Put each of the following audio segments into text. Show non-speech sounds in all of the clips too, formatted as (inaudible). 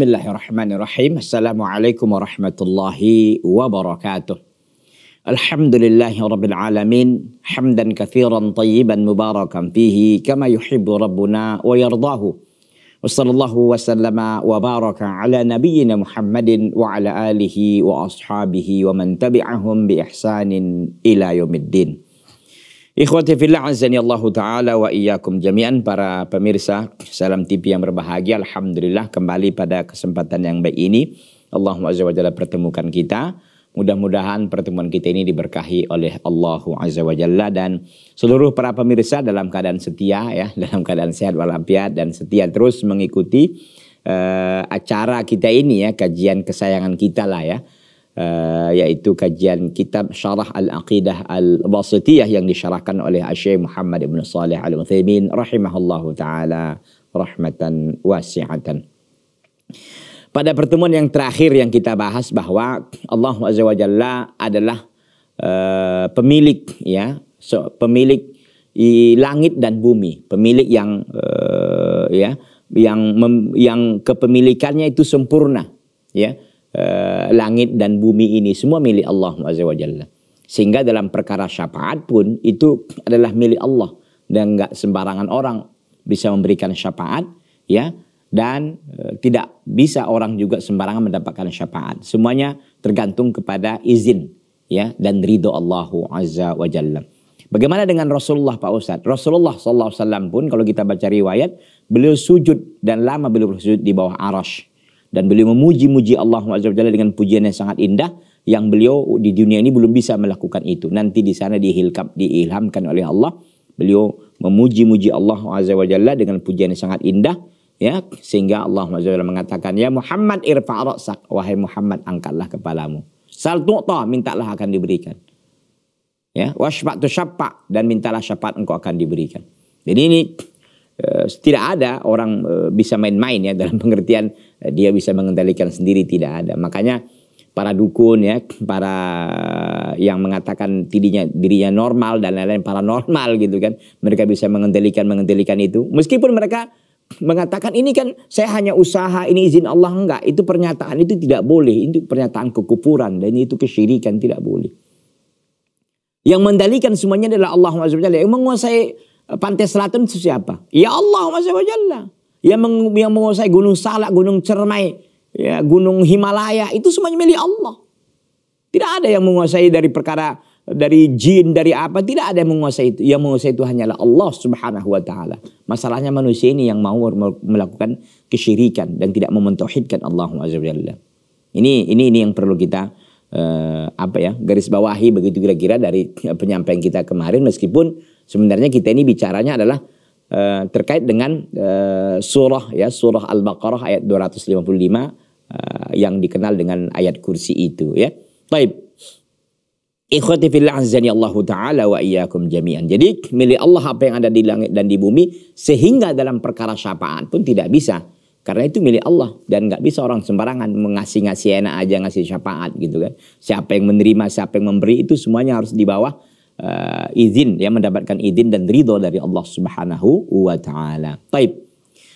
بسم الله الرحمن الرحيم السلام عليكم ورحمة الله وبركاته الحمد لله رب العالمين حمدا كثيرا طيبا مباركا فيه كما يحب ربنا ويرضاه وصلى الله وسلم وبارك على نبينا محمد وعلى آله وأصحابه ومن تبعهم بإحسان إلى يوم الدين Ikhwati fillah azani taala wa iyyakum jami'an para pemirsa Salam TV yang berbahagia alhamdulillah kembali pada kesempatan yang baik ini Allahumma azza wa jalla pertemukan kita Mudah-mudahan pertemuan kita ini diberkahi oleh Allah Azza wa Jalla dan seluruh para pemirsa dalam keadaan setia ya, (laughs) dalam keadaan sehat walafiat dan setia terus mengikuti uh, acara kita ini ya, kajian kesayangan kita lah ya uh, yaitu kajian kitab Syarah Al-Aqidah Al-Wasitiyah yang disyarahkan oleh Asyik Muhammad Ibn Salih Al-Utsaimin rahimahullahu taala rahmatan wasi'atan. Pada pertemuan yang terakhir yang kita bahas bahwa Allah Azza wa Jalla adalah uh, pemilik ya, so, pemilik i, langit dan bumi, pemilik yang uh, ya yang mem, yang kepemilikannya itu sempurna ya Eh, langit dan bumi ini semua milik Allah Azza wa Jalla. Sehingga dalam perkara syafaat pun itu adalah milik Allah dan nggak sembarangan orang bisa memberikan syafaat ya dan e, tidak bisa orang juga sembarangan mendapatkan syafaat. Semuanya tergantung kepada izin ya dan ridho Allahu azza wa jalla. Bagaimana dengan Rasulullah Pak Ustaz? Rasulullah SAW pun kalau kita baca riwayat, beliau sujud dan lama beliau sujud di bawah arash dan beliau memuji-muji Allah Azza dengan pujian yang sangat indah yang beliau di dunia ini belum bisa melakukan itu. Nanti di sana dihilkap, diilhamkan oleh Allah. Beliau memuji-muji Allah Azza wa dengan pujian yang sangat indah. ya Sehingga Allah Azza mengatakan, Ya Muhammad irfa' wahai Muhammad angkatlah kepalamu. Sal mintalah akan diberikan. Ya, wasfa'tu syafa' dan mintalah syafaat engkau akan diberikan. Jadi ini Eh, tidak ada orang eh, bisa main-main ya (laughs) dalam pengertian eh, dia bisa mengendalikan sendiri tidak ada. Makanya para dukun ya, para yang mengatakan dirinya dirinya normal dan lain-lain paranormal gitu kan, mereka bisa mengendalikan mengendalikan itu. Meskipun mereka mengatakan ini kan saya hanya usaha, ini izin Allah enggak. Itu pernyataan itu tidak boleh, itu pernyataan kekufuran dan itu kesyirikan tidak boleh. Yang mendalikan semuanya adalah Allah SWT. Yang menguasai pantai selatan itu siapa? Ya Allah Masya Allah. Yang, meng, yang menguasai gunung Salak, gunung Cermai, ya, gunung Himalaya. Itu semuanya milik Allah. Tidak ada yang menguasai dari perkara dari jin, dari apa. Tidak ada yang menguasai itu. Yang menguasai itu hanyalah Allah subhanahu wa ta'ala. Masalahnya manusia ini yang mau melakukan kesyirikan dan tidak mementauhidkan Allah Azza wa Ini, ini, ini yang perlu kita eh, apa ya garis bawahi begitu kira-kira dari (laughs) penyampaian kita kemarin meskipun sebenarnya kita ini bicaranya adalah eh, terkait dengan eh, surah ya surah Al-Baqarah ayat 255 eh, yang dikenal dengan ayat kursi itu ya. Baik. Ikhwati fillah azani Allah taala wa iyyakum jami'an. Jadi milik Allah apa yang ada di langit dan di bumi sehingga dalam perkara syafaat pun tidak bisa karena itu milik Allah dan nggak bisa orang sembarangan mengasih ngasih enak aja ngasih syafaat gitu kan. Siapa yang menerima, siapa yang memberi itu semuanya harus di bawah uh, izin ya mendapatkan izin dan ridho dari Allah Subhanahu wa taala. Baik.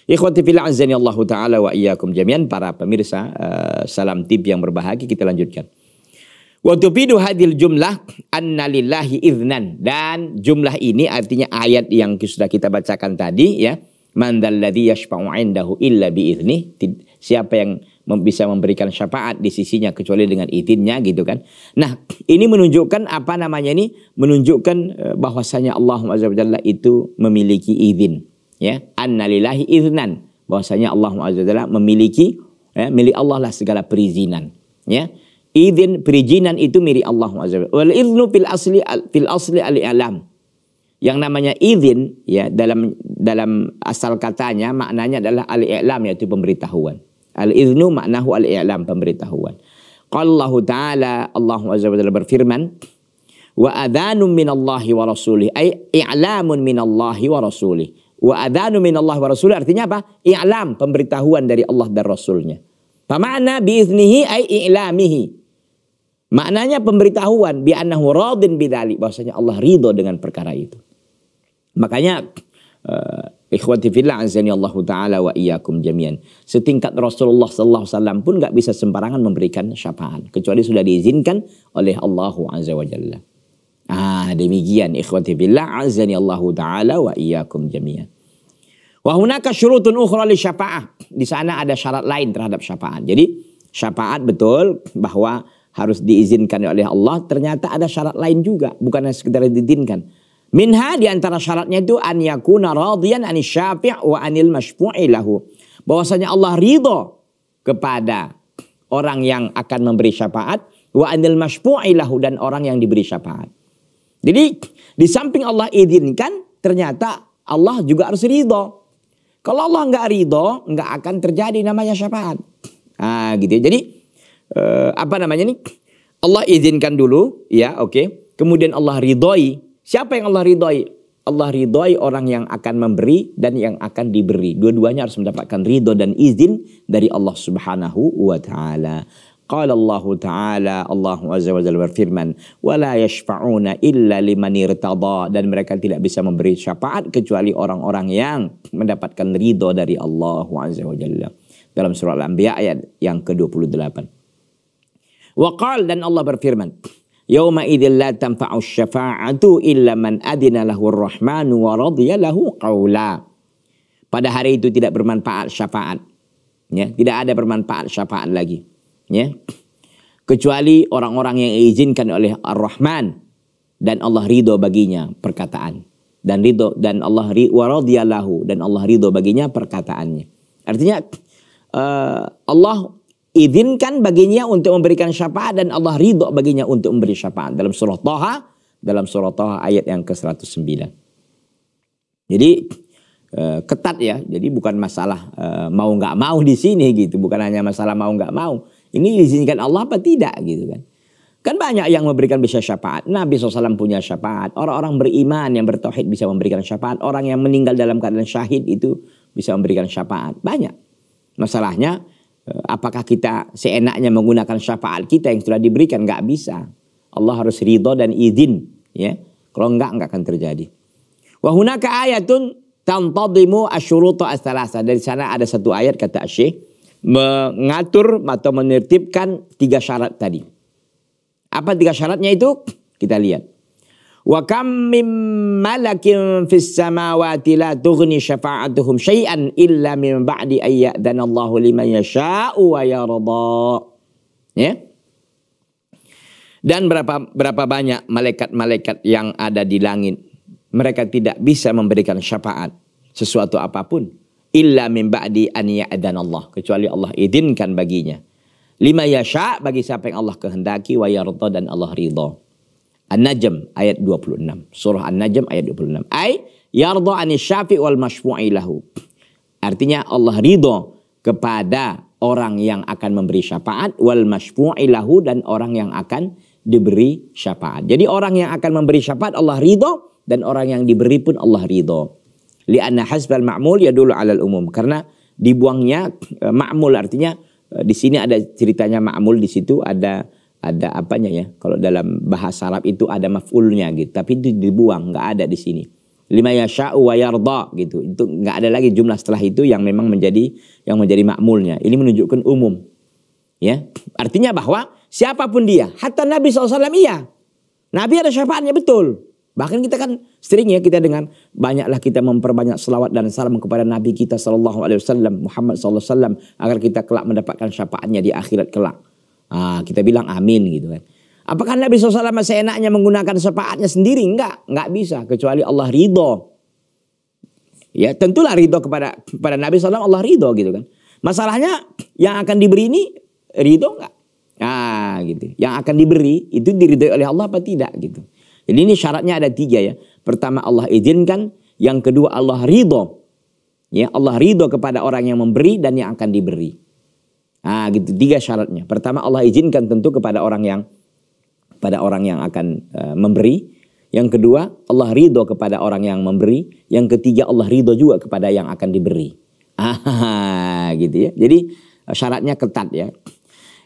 Ikhwati fillah azani ya Allah taala wa iyyakum jami'an para pemirsa uh, salam tip yang berbahagia kita lanjutkan. Wa tufidu hadil jumlah anna lillahi iznan dan jumlah ini artinya ayat yang sudah kita bacakan tadi ya Man dalladhi yashfa'u indahu illa Siapa yang bisa memberikan syafaat di sisinya kecuali dengan izinnya gitu kan. Nah, ini menunjukkan apa namanya ini? Menunjukkan eh, bahwasanya Allah Azza itu memiliki izin, ya. Annalillahi iznan. Bahwasanya Allah Azza memiliki ya, milik Allah lah segala perizinan, ya. Izin perizinan itu milik Allah Azza wa Wal iznu fil asli fil asli al-alam. Yang namanya izin ya dalam dalam asal katanya maknanya adalah al-i'lam yaitu pemberitahuan. Al-iznu maknahu al-i'lam pemberitahuan. Qallahu Ta'ala Allah Azza wa Jalla berfirman wa adhanun allahi wa rasulih ay i'lamun allahi wa rasulih wa min allah wa rasulih artinya apa? i'lam pemberitahuan dari Allah dan rasulnya. Pamana biiznihi ay i'lamihi. Maknanya pemberitahuan bi annahu radin bidali bahwasanya Allah ridho dengan perkara itu. Makanya uh, ikhwati fillah azani Allah taala wa iyyakum jami'an. Setingkat Rasulullah sallallahu alaihi wasallam pun nggak bisa sembarangan memberikan syafaat kecuali sudah diizinkan oleh Allah azza wa jalla. Ah demikian ikhwati fillah azani Allah taala wa iyyakum jami'an. Wa hunaka syurutun ukhra li syafa'ah. Di sana ada syarat lain terhadap syafaat. Jadi syafaat betul bahwa harus diizinkan oleh Allah ternyata ada syarat lain juga bukan hanya sekedar diizinkan Minha di antara syaratnya itu an yakuna radiyan an syafi' wa anil masyfu'i lahu. Bahwasanya Allah ridho kepada orang yang akan memberi syafaat wa anil masyfu'i lahu dan orang yang diberi syafaat. Jadi di samping Allah izinkan ternyata Allah juga harus ridho. Kalau Allah nggak ridho, nggak akan terjadi namanya syafaat. Nah, gitu. Ya. Jadi eh, apa namanya nih? Allah izinkan dulu, ya, oke. Okay. Kemudian Allah ridhoi Siapa yang Allah ridhoi? Allah ridhoi orang yang akan memberi dan yang akan diberi. Dua-duanya harus mendapatkan ridho dan izin dari Allah Subhanahu wa taala. Qala Allah Ta'ala Allah Azza wa Jalla berfirman wala yashfa'una illa liman irtada dan mereka tidak bisa memberi syafaat kecuali orang-orang yang mendapatkan ridho dari Allah Azza wa Jalla dalam surah Al-Anbiya ayat yang ke-28 Waqal dan Allah berfirman Yawma idhil la tanfa'u syafa'atu illa man adina lahu rahmanu wa radiya lahu qawla. Pada hari itu tidak bermanfaat syafaat. Ya, tidak ada bermanfaat syafaat lagi. Ya. Kecuali orang-orang yang diizinkan oleh Ar-Rahman dan Allah ridho baginya perkataan dan ridho dan Allah ri, dan Allah ridho baginya perkataannya. Artinya uh, Allah izinkan baginya untuk memberikan syafaat dan Allah ridho baginya untuk memberi syafaat. Dalam surah Toha, dalam surah Toha ayat yang ke-109. Jadi eh, ketat ya, jadi bukan masalah eh, mau nggak mau di sini gitu, bukan hanya masalah mau nggak mau. Ini diizinkan Allah apa tidak gitu kan. Kan banyak yang memberikan bisa syafaat. Nabi SAW punya syafaat. Orang-orang beriman yang bertauhid bisa memberikan syafaat. Orang yang meninggal dalam keadaan syahid itu bisa memberikan syafaat. Banyak. Masalahnya Eh, apakah kita seenaknya menggunakan syafaat kita yang sudah diberikan nggak bisa Allah harus ridho dan izin ya kalau nggak nggak akan terjadi wahunaka ayatun tantadimu asyurutu astalasa dari sana ada satu ayat kata Syekh mengatur atau menertibkan tiga syarat tadi apa tiga syaratnya itu kita lihat Wa kam mim malakin fis samawati la tughni syafa'atuhum syai'an illa min ba'di ayya'danallahu liman yasha'u wa yarda. Ya. Dan berapa berapa banyak malaikat-malaikat yang ada di langit. Mereka tidak bisa memberikan syafaat sesuatu apapun illa min ba'di an ya'dan Allah kecuali Allah izinkan baginya. Lima yasha bagi siapa yang Allah kehendaki wa yarda dan Allah ridha. An-Najm ayat 26. Surah An-Najm ayat 26. Ay yardha ani syafi wal masyfu'i lahu. Artinya Allah ridho kepada orang yang akan memberi syafaat wal masyfu'i lahu dan orang yang akan diberi syafaat. Jadi orang yang akan memberi syafaat Allah ridho dan orang yang diberi pun Allah ridho. Lianna hasbal ma'mul ya dulu alal umum. Karena dibuangnya eh, ma'mul artinya eh, di sini ada ceritanya ma'mul di situ ada ada apanya ya. Kalau dalam bahasa Arab itu ada maf'ulnya gitu. Tapi itu dibuang, nggak ada di sini. Lima yasha'u wa yarda gitu. Itu nggak ada lagi jumlah setelah itu yang memang menjadi yang menjadi makmulnya. Ini menunjukkan umum. Ya, artinya bahwa siapapun dia, hatta Nabi SAW iya. Nabi ada syafaatnya betul. Bahkan kita kan sering ya kita dengan banyaklah kita memperbanyak selawat dan salam kepada Nabi kita saw Alaihi Wasallam Muhammad Sallallahu Alaihi Wasallam agar kita kelak mendapatkan syafaatnya di akhirat kelak. Ah, kita bilang amin gitu kan. Apakah Nabi SAW seenaknya menggunakan sepaatnya sendiri? Enggak, enggak bisa kecuali Allah ridho. Ya tentulah ridho kepada kepada Nabi SAW Allah ridho gitu kan. Masalahnya yang akan diberi ini ridho enggak? Ah gitu. Yang akan diberi itu diridhoi oleh Allah apa tidak gitu. Jadi ini syaratnya ada tiga ya. Pertama Allah izinkan, yang kedua Allah ridho. Ya Allah ridho kepada orang yang memberi dan yang akan diberi. Ah, gitu tiga syaratnya. Pertama Allah izinkan tentu kepada orang yang pada orang yang akan uh, memberi. Yang kedua, Allah ridho kepada orang yang memberi. Yang ketiga, Allah ridho juga kepada yang akan diberi. (laughs) Ah, gitu ya. Jadi eh, syaratnya ketat ya.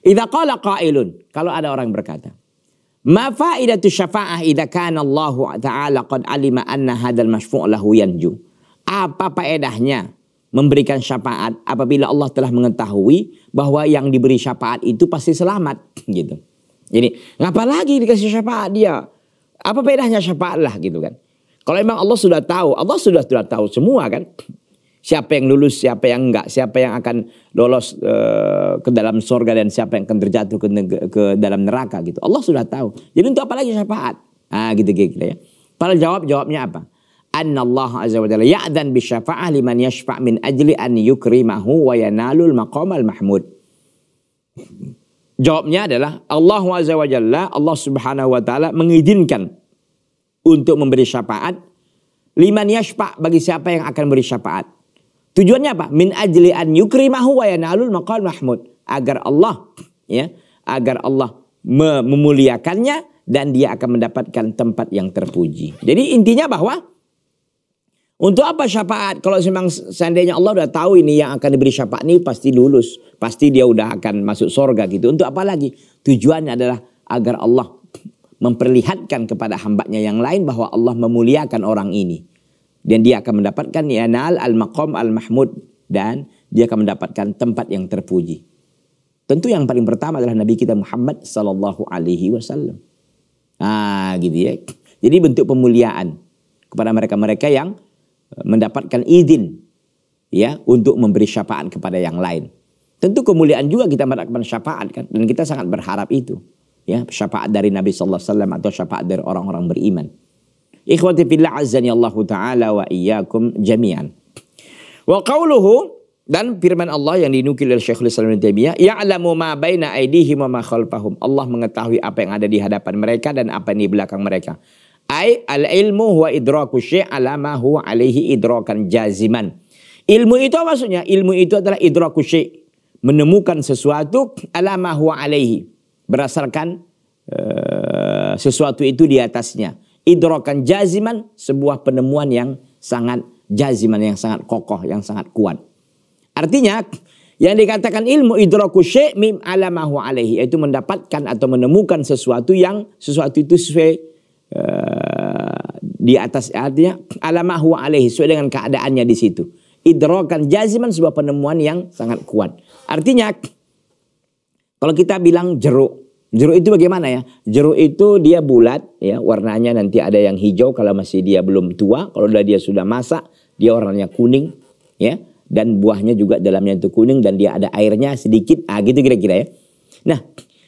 Idza qala qailun, kalau ada orang berkata, "Ma faidatu syafa'ah idza kana Allah Ta'ala qad alima anna hadzal masyfu' lahu yanju?" Apa faedahnya memberikan syafaat apabila Allah telah mengetahui bahwa yang diberi syafaat itu pasti selamat (clears throat) gitu. Jadi ngapa lagi dikasih syafaat dia? Apa bedanya syafaat lah gitu kan? Kalau emang Allah sudah tahu, Allah sudah sudah tahu semua kan? (clears throat) Siapa yang lulus, siapa yang enggak, siapa yang akan lolos e, ke dalam sorga dan siapa yang akan terjatuh ke, ke dalam neraka gitu. Allah sudah tahu. Jadi untuk apa lagi syafaat? Ah gitu gitu ya. Padahal jawab jawabnya apa? Allah azza wa jalla ya'dan bi syafa'ah liman yashfa' min ajli an yukrimahu wa yanalul maqamal mahmud. Jawabnya adalah Allah azza wa jalla, Allah subhanahu wa ta'ala mengizinkan untuk memberi syafaat liman yashfa' bagi siapa yang akan beri syafaat. Tujuannya apa? Min ajli an yukrimahu wa yanalul al mahmud. Agar Allah ya, agar Allah memuliakannya dan dia akan mendapatkan tempat yang terpuji. Jadi intinya bahwa untuk apa syafaat? Kalau memang seandainya Allah udah tahu ini yang akan diberi syafaat ini pasti lulus. Pasti dia udah akan masuk sorga gitu. Untuk apa lagi? Tujuannya adalah agar Allah memperlihatkan kepada hambanya yang lain bahwa Allah memuliakan orang ini. Dan dia akan mendapatkan yanal al-maqam al-mahmud. Dan dia akan mendapatkan tempat yang terpuji. Tentu yang paling pertama adalah Nabi kita Muhammad Sallallahu Alaihi Wasallam. Ah gitu ya. Jadi bentuk pemuliaan kepada mereka-mereka yang mendapatkan izin ya untuk memberi syafaat kepada yang lain. Tentu kemuliaan juga kita mendapatkan syafaat kan dan kita sangat berharap itu ya syafaat dari Nabi sallallahu alaihi wasallam atau syafaat dari orang-orang beriman. Ikhwati fillah azzani Allah taala wa iyyakum jami'an. Wa qauluhu dan firman Allah yang dinukil oleh Syekhul Islam Ibnu Taimiyah, ya'lamu ma baina aydihim wa ma khalfahum. Allah mengetahui apa yang ada di hadapan mereka dan apa yang di belakang mereka. Ai al-ilmu huwa idraku syai' ala ma huwa alaihi idrakan jaziman. Ilmu itu apa maksudnya? Ilmu itu adalah idraku syai' menemukan sesuatu ala ma huwa alaihi berdasarkan uh, sesuatu itu di atasnya. Idrokan jaziman sebuah penemuan yang sangat jaziman, yang sangat kokoh, yang sangat kuat. Artinya yang dikatakan ilmu idraku syai' mim alamahu alaihi yaitu mendapatkan atau menemukan sesuatu yang sesuatu itu sesuai Eh, di atas artinya alama huwa alaihi sesuai dengan keadaannya di situ. Idrokan jaziman sebuah penemuan yang sangat kuat. Artinya kalau kita bilang jeruk, jeruk itu bagaimana ya? Jeruk itu dia bulat ya, warnanya nanti ada yang hijau kalau masih dia belum tua, kalau udah dia sudah masak dia warnanya kuning ya dan buahnya juga dalamnya itu kuning dan dia ada airnya sedikit, ah gitu kira-kira ya. Nah,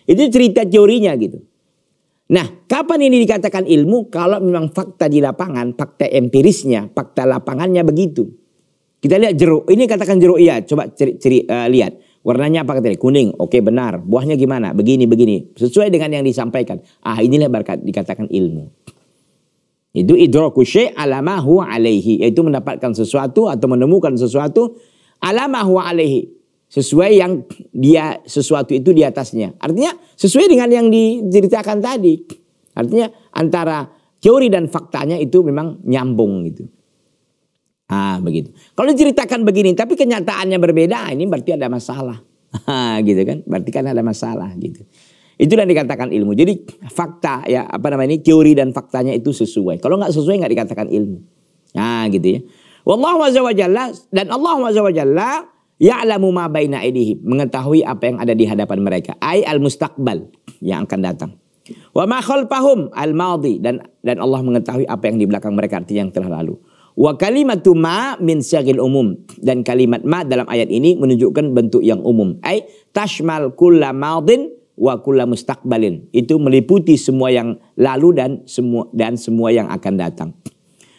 itu cerita teorinya gitu. Nah, kapan ini dikatakan ilmu? Kalau memang fakta di lapangan, fakta empirisnya, fakta lapangannya begitu. Kita lihat jeruk. Ini katakan jeruk iya. Coba ciri-ciri uh, eh, lihat. Warnanya apa katanya? Kuning. Oke, benar. Buahnya gimana? Begini, begini. Sesuai dengan yang disampaikan. Ah, inilah berkat dikatakan ilmu. Itu idraku alamahu alaihi. Yaitu mendapatkan sesuatu atau menemukan sesuatu alamahu alaihi sesuai yang dia sesuatu itu di atasnya. Artinya sesuai dengan yang diceritakan tadi. Artinya antara teori dan faktanya itu memang nyambung gitu. Ah begitu. Kalau diceritakan begini tapi kenyataannya berbeda, ah, ini berarti ada masalah. (laughs) Ah, gitu kan? Berarti kan ada masalah gitu. Itu yang dikatakan ilmu. Jadi fakta ya apa namanya ini teori dan faktanya itu sesuai. Kalau nggak sesuai nggak dikatakan ilmu. ah gitu ya. Wallahu azza wa jalla dan Allah azza wa jalla Ya'lamu ma baina aidihim, mengetahui apa yang ada di hadapan mereka. Ai al mustaqbal yang akan datang. Wa ma khalfahum al maudi dan dan Allah mengetahui apa yang di belakang mereka artinya yang telah lalu. Wa kalimatu ma min syagil umum dan kalimat ma dalam ayat ini menunjukkan bentuk yang umum. Ai tashmal kulla maudin wa kulla mustaqbalin. Itu meliputi semua yang lalu dan semua dan semua yang akan datang.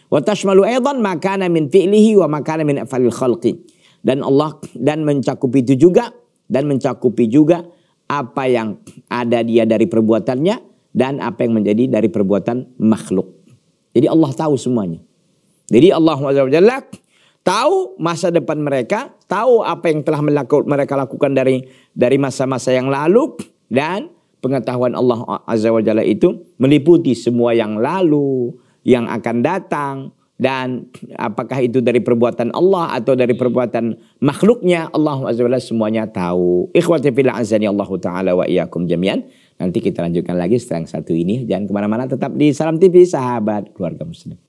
Wa tashmalu aidan ma kana min fi'lihi wa ma kana min afalil khalqi dan Allah dan mencakupi itu juga dan mencakupi juga apa yang ada dia dari perbuatannya dan apa yang menjadi dari perbuatan makhluk. Jadi Allah tahu semuanya. Jadi Allah Jalla tahu masa depan mereka, tahu apa yang telah mereka lakukan dari dari masa-masa yang lalu dan pengetahuan Allah Azza wa Jalla itu meliputi semua yang lalu, yang akan datang, dan apakah itu dari perbuatan Allah atau dari perbuatan makhluknya Allah Azza semuanya tahu. Ikhwati fil azani Allah taala wa iyyakum jami'an. Nanti kita lanjutkan lagi setelah yang satu ini. Jangan kemana-mana tetap di Salam TV sahabat keluarga muslim.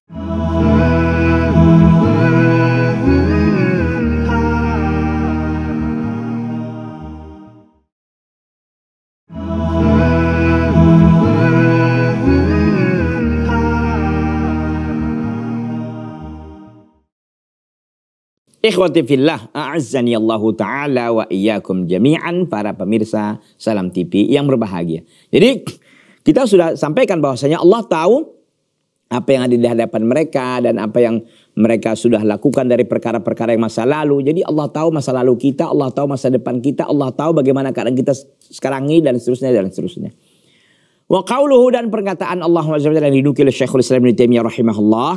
Ikhwati fillah, a'azzani Allahu ta'ala wa iyyakum jami'an para pemirsa Salam TV yang berbahagia. Jadi kita sudah sampaikan bahwasanya Allah tahu apa yang ada di hadapan mereka dan apa yang mereka sudah lakukan dari perkara-perkara yang masa lalu. Jadi Allah tahu masa lalu kita, Allah tahu masa depan kita, Allah tahu bagaimana keadaan kita sekarang ini dan seterusnya dan seterusnya. Wa qauluhu dan perkataan Allah Azza wa Jalla yang dinukil Syekhul Islam Ibnu Taimiyah rahimahullah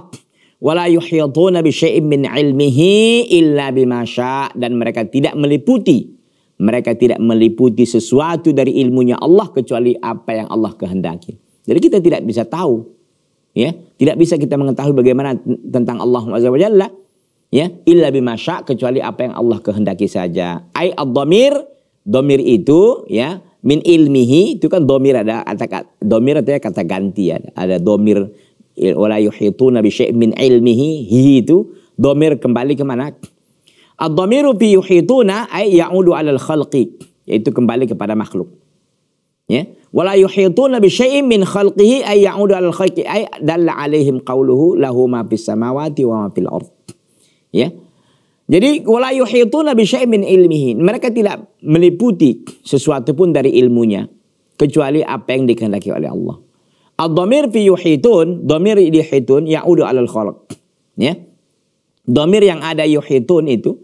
wala yuhyiduna bi syai'in min ilmihi illa bima dan mereka tidak meliputi mereka tidak meliputi sesuatu dari ilmunya Allah kecuali apa yang Allah kehendaki. Jadi kita tidak bisa tahu ya, tidak bisa kita mengetahui bagaimana tentang Allah Azza wa Jalla ya, illa bima kecuali apa yang Allah kehendaki saja. Ai ad-dhamir, dhamir itu ya, min ilmihi itu kan domir ada kata domir artinya kata ganti ya ada domir wala yuhituna bi min ilmihi hi itu dhamir kembali mana ad-dhamiru bi yuhituna ay ya'udu 'alal khalqi yaitu kembali kepada makhluk ya wala yuhituna bi min khalqihi ay ya'udu 'alal khalqi ay dalla 'alaihim qawluhu lahu ma fis samawati wa ma fil ard ya jadi wala yuhituna bi min ilmihi mereka tidak meliputi sesuatu pun dari ilmunya kecuali apa yang dikehendaki oleh Allah Ad-dhamir fi yuhitun, dhamir yuhitun ya'udu alal khalq. Ya. Dhamir yang ada yuhitun itu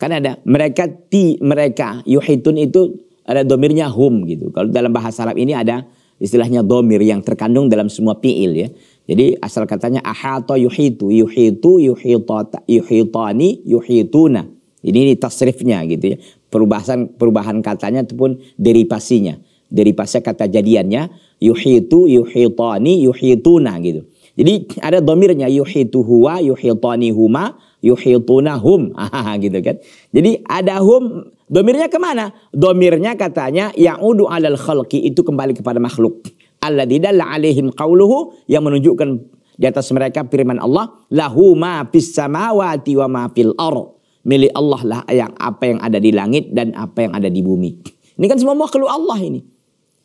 kan ada mereka ti mereka yuhitun itu ada domirnya hum gitu. Kalau dalam bahasa Arab ini ada istilahnya domir yang terkandung dalam semua piil ya. Jadi asal katanya ahata yuhitu, yuhitu, yuhitata, yuhitani, yuhituna. Ini, ini tasrifnya gitu ya. Perubahan perubahan katanya ataupun derivasinya. Derivasi kata jadiannya yuhitu yuhitani yuhituna gitu jadi ada domirnya yuhitu huwa yuhitani huma yuhituna hum (laughs) gitu kan jadi ada hum domirnya kemana domirnya katanya yaudu alal khalqi itu kembali kepada makhluk alladzi dalla alaihim kauluhu yang menunjukkan di atas mereka firman Allah lahu ma fis samawati wa ma fil ar milik Allah lah yang apa yang ada di langit dan apa yang ada di bumi ini kan semua makhluk Allah ini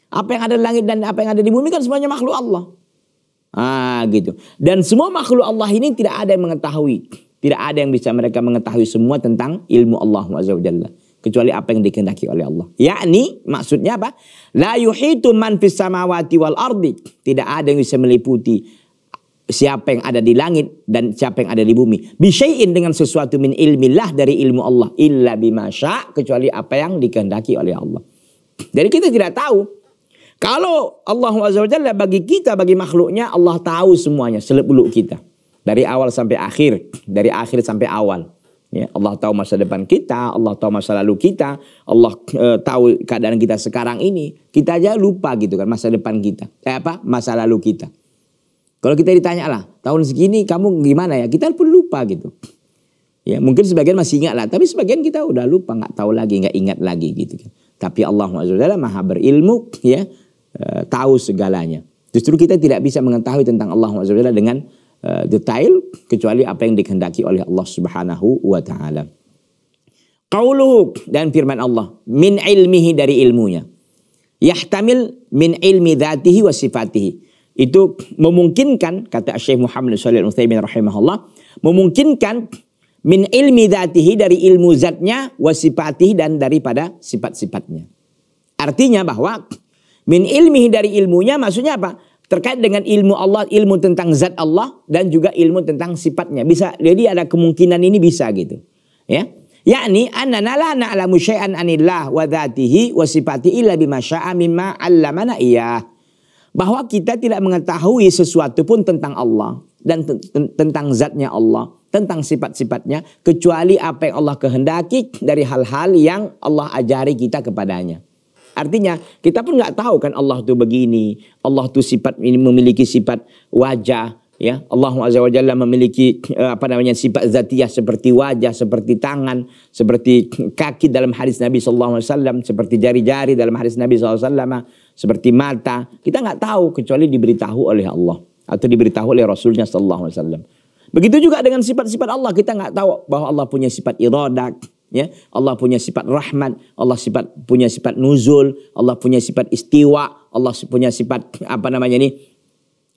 apa yang ada di langit dan apa yang ada di bumi kan semuanya makhluk Allah. Ah gitu. Dan semua makhluk Allah ini tidak ada yang mengetahui. Tidak ada yang bisa mereka mengetahui semua tentang ilmu Allah Jalla. Kecuali apa yang dikehendaki oleh Allah. Yakni maksudnya apa? La yuhitu man fis samawati wal ardi. Tidak ada yang bisa meliputi siapa yang ada di langit dan siapa yang ada di bumi. Bisyai'in dengan sesuatu min ilmillah dari ilmu Allah. Illa bimasha Kecuali apa yang dikehendaki oleh Allah. Jadi kita tidak tahu kalau Allah bagi kita, bagi makhluknya, Allah tahu semuanya, seluk beluk kita. Dari awal sampai akhir, dari akhir sampai awal. Ya, Allah tahu masa depan kita, Allah tahu masa lalu kita, Allah e, tahu keadaan kita sekarang ini. Kita aja lupa gitu kan masa depan kita. Eh apa? Masa lalu kita. Kalau kita ditanya lah, tahun segini kamu gimana ya? Kita pun lupa gitu. Ya, mungkin sebagian masih ingat lah, tapi sebagian kita udah lupa, nggak tahu lagi, nggak ingat lagi gitu kan. Tapi Allah Azza Maha berilmu ya, Eh, tahu segalanya. Justru kita tidak bisa mengetahui tentang Allah SWT dengan uh, detail kecuali apa yang dikehendaki oleh Allah Subhanahu wa taala. Qauluhu dan firman Allah min ilmihi dari ilmunya. Yahtamil min ilmi dzatihi wa sifatihi. Itu memungkinkan kata Syekh Muhammad Shalih Utsaimin rahimahullah memungkinkan min ilmi dzatihi dari ilmu zatnya wa sifatihi dan daripada sifat-sifatnya. Artinya bahwa Min ilmihi dari ilmunya maksudnya apa? Terkait dengan ilmu Allah, ilmu tentang zat Allah dan juga ilmu tentang sifatnya. Bisa jadi ada kemungkinan ini bisa gitu. Ya. Yakni annana la na'lamu syai'an anillah wa dzatihi wa sifatihi illa bima syaa'a mimma 'allamana iyah. Bahwa kita tidak mengetahui sesuatu pun tentang Allah dan tentang zatnya Allah, tentang sifat-sifatnya kecuali apa yang Allah kehendaki dari hal-hal yang Allah ajari kita kepadanya. Artinya kita pun nggak tahu kan Allah tuh begini, Allah tuh sifat ini memiliki sifat wajah, ya Allah azza wajalla memiliki eh, apa namanya sifat zatiah seperti wajah seperti tangan seperti kaki dalam hadis Nabi saw seperti jari-jari dalam hadis Nabi saw seperti mata kita nggak tahu kecuali diberitahu oleh Allah atau diberitahu oleh Rasulnya saw begitu juga dengan sifat-sifat Allah kita nggak tahu bahwa Allah punya sifat irodak ya Allah punya sifat rahmat Allah sifat punya sifat nuzul Allah punya sifat istiwa Allah punya sifat (laughs) apa namanya ini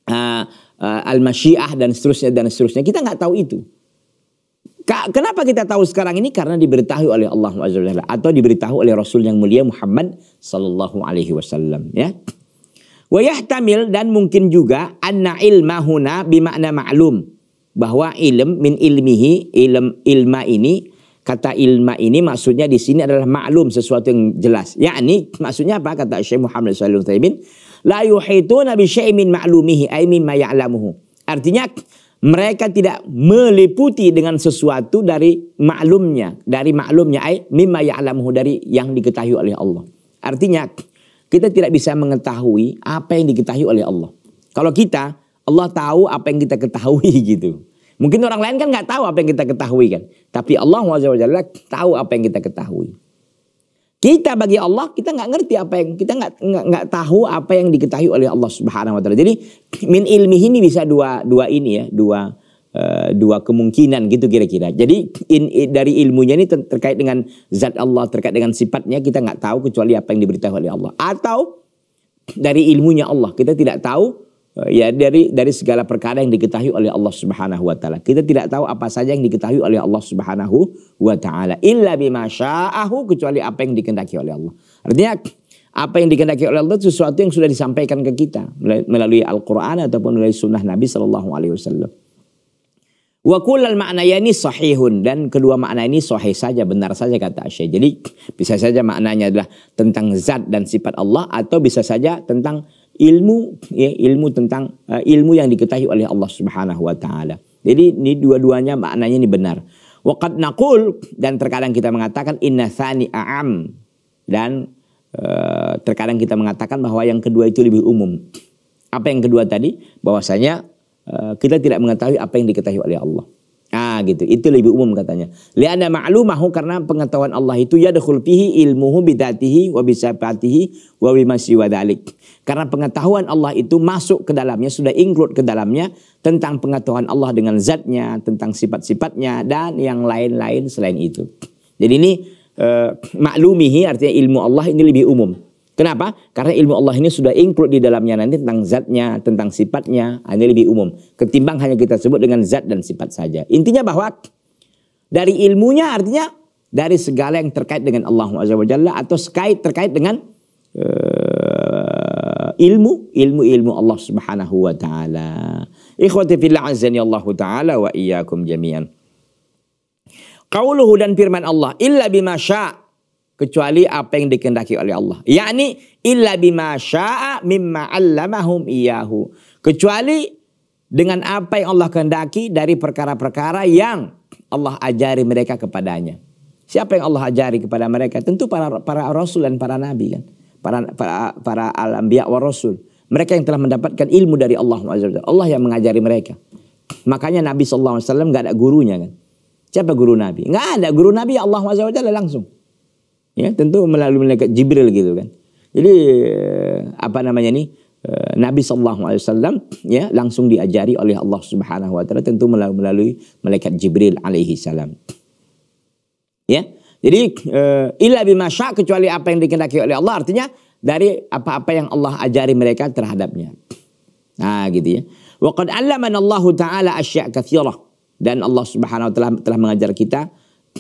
uh, ah, uh, ah, al masyiah dan seterusnya dan seterusnya kita nggak tahu itu Kenapa kita tahu sekarang ini? Karena diberitahu oleh Allah Azza atau diberitahu oleh Rasul yang mulia Muhammad Sallallahu Alaihi Wasallam. Ya, Tamil dan mungkin juga anna ilmahuna bimakna maklum bahwa ilm min ilmihi ilm ilma ini Kata ilma ini maksudnya di sini adalah maklum sesuatu yang jelas. Yakni maksudnya apa kata Syekh Muhammad sallallahu alaihi la yuhituna bi syai' min ma'lumihi ay mimma ya'lamuhu. Artinya mereka tidak meliputi dengan sesuatu dari maklumnya, dari maklumnya ay mimma ya'lamuhu dari yang diketahui oleh Allah. Artinya kita tidak bisa mengetahui apa yang diketahui oleh Allah. Kalau kita Allah tahu apa yang kita ketahui (laughs) gitu. Mungkin orang lain kan nggak tahu apa yang kita ketahui kan. Tapi Allah Jalla tahu apa yang kita ketahui. Kita bagi Allah kita nggak ngerti apa yang kita nggak nggak tahu apa yang diketahui oleh Allah Subhanahu Wa Taala. Jadi min ilmi ini bisa dua dua ini ya dua Uh, dua kemungkinan gitu kira-kira. Jadi in, in, dari ilmunya ini terkait dengan zat Allah, terkait dengan sifatnya kita nggak tahu kecuali apa yang diberitahu oleh Allah. Atau dari ilmunya Allah kita tidak tahu Eh, ya dari dari segala perkara yang diketahui oleh Allah Subhanahu wa taala. Kita tidak tahu apa saja yang diketahui oleh Allah Subhanahu wa taala illa bima syaa'ahu kecuali apa yang dikehendaki oleh Allah. Artinya apa yang dikehendaki oleh Allah itu sesuatu yang sudah disampaikan ke kita melalui Al-Qur'an ataupun melalui sunnah Nabi sallallahu alaihi wasallam. Wa kullal ma'nayani sahihun dan kedua makna ini sahih saja benar saja kata Syekh. Jadi bisa saja maknanya adalah tentang zat dan sifat Allah atau bisa saja tentang ilmu ya ilmu tentang uh, ilmu yang diketahui oleh Allah Subhanahu wa taala. Jadi ini dua-duanya maknanya ini benar. Waqad naqul dan terkadang kita mengatakan inna sani a'am dan uh, terkadang kita mengatakan bahwa yang kedua itu lebih umum. Apa yang kedua tadi? Bahwasanya uh, kita tidak mengetahui apa yang diketahui oleh Allah gitu. Itu lebih umum katanya. Lianna ma'lumahu karena pengetahuan Allah itu yadkhul fihi ilmuhu bidatihi wa bisafatihi wa bimasi wa Karena pengetahuan Allah itu masuk ke dalamnya, sudah include ke dalamnya tentang pengetahuan Allah dengan zatnya, tentang sifat-sifatnya dan yang lain-lain selain itu. Jadi ini uh, eh, maklumihi artinya ilmu Allah ini lebih umum. Kenapa? Karena ilmu Allah ini sudah include di dalamnya nanti tentang zatnya, tentang sifatnya, hanya ah, lebih umum. Ketimbang hanya kita sebut dengan zat dan sifat saja. Intinya bahwa dari ilmunya artinya dari segala yang terkait dengan Allah SWT atau terkait terkait dengan uh, ilmu ilmu ilmu Allah Subhanahu wa taala. Ikhwati fillah azani Allah taala wa iyyakum jami'an. Qauluhu dan firman Allah illa bima syaa kecuali apa yang dikehendaki oleh Allah. Yakni illa bima syaa mimma 'allamahum iyyahu. Kecuali dengan apa yang Allah kehendaki dari perkara-perkara yang Allah ajari mereka kepadanya. Siapa yang Allah ajari kepada mereka? Tentu para para rasul dan para nabi kan. Para para para al-anbiya wa rasul. Mereka yang telah mendapatkan ilmu dari Allah Allah yang mengajari mereka. Makanya Nabi SAW nggak ada gurunya kan. Siapa guru Nabi? Nggak ada guru Nabi Allah SWT langsung ya tentu melalui malaikat Jibril gitu kan. Jadi eh, apa namanya nih eh, Nabi saw. ya langsung diajari oleh Allah Subhanahu Wa Taala tentu melalui malaikat Jibril alaihi salam. Ya, jadi eh, ilah bimasha kecuali apa yang dikehendaki oleh Allah artinya dari apa-apa yang Allah ajari mereka terhadapnya. Nah, gitu ya. qad 'allamana Allah Ta'ala asya' katsirah. Dan Allah Subhanahu wa taala telah mengajar kita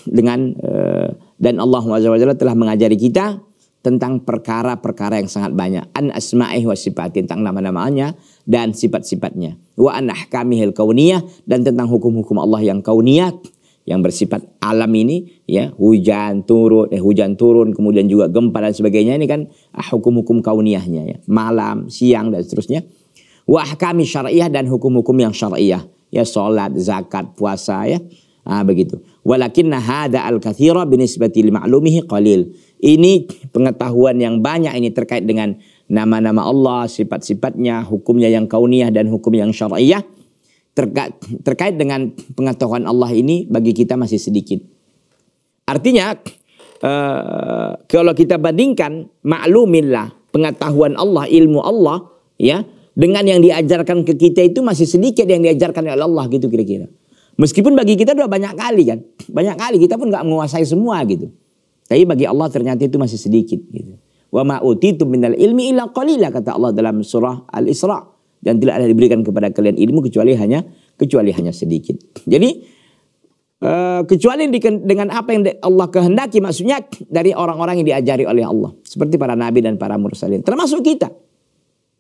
dengan eh, dan Allah SWT telah mengajari kita tentang perkara-perkara yang sangat banyak an asma'ih wa sifat tentang nama-namanya dan sifat-sifatnya wa an ahkamihil kauniyah dan tentang hukum-hukum Allah yang kauniyah yang bersifat alam ini ya hujan turun eh, hujan turun kemudian juga gempa dan sebagainya ini kan ah, hukum-hukum kauniyahnya ya malam siang dan seterusnya wa ahkami syariah dan hukum-hukum yang syariah ya salat zakat puasa ya Ah begitu. Walakinna hada al-kathira binisbati ma'lumihi qalil. Ini pengetahuan yang banyak ini terkait dengan nama-nama Allah, sifat-sifatnya, hukumnya yang kauniyah dan hukum yang syar'iyah. Terkait, terkait dengan pengetahuan Allah ini bagi kita masih sedikit. Artinya uh, kalau kita bandingkan maklumilah pengetahuan Allah, ilmu Allah ya dengan yang diajarkan ke kita itu masih sedikit yang diajarkan oleh Allah gitu kira-kira. Meskipun bagi kita udah banyak kali kan. Banyak kali kita pun nggak menguasai semua gitu. Tapi bagi Allah ternyata itu masih sedikit gitu. Wa ma'uti utitu minal ilmi illa qalila kata Allah dalam surah Al-Isra. Dan tidak ada diberikan kepada kalian ilmu kecuali hanya kecuali hanya sedikit. Jadi eh, kecuali dengan apa yang Allah kehendaki maksudnya dari orang-orang yang diajari oleh Allah seperti para nabi dan para mursalin termasuk kita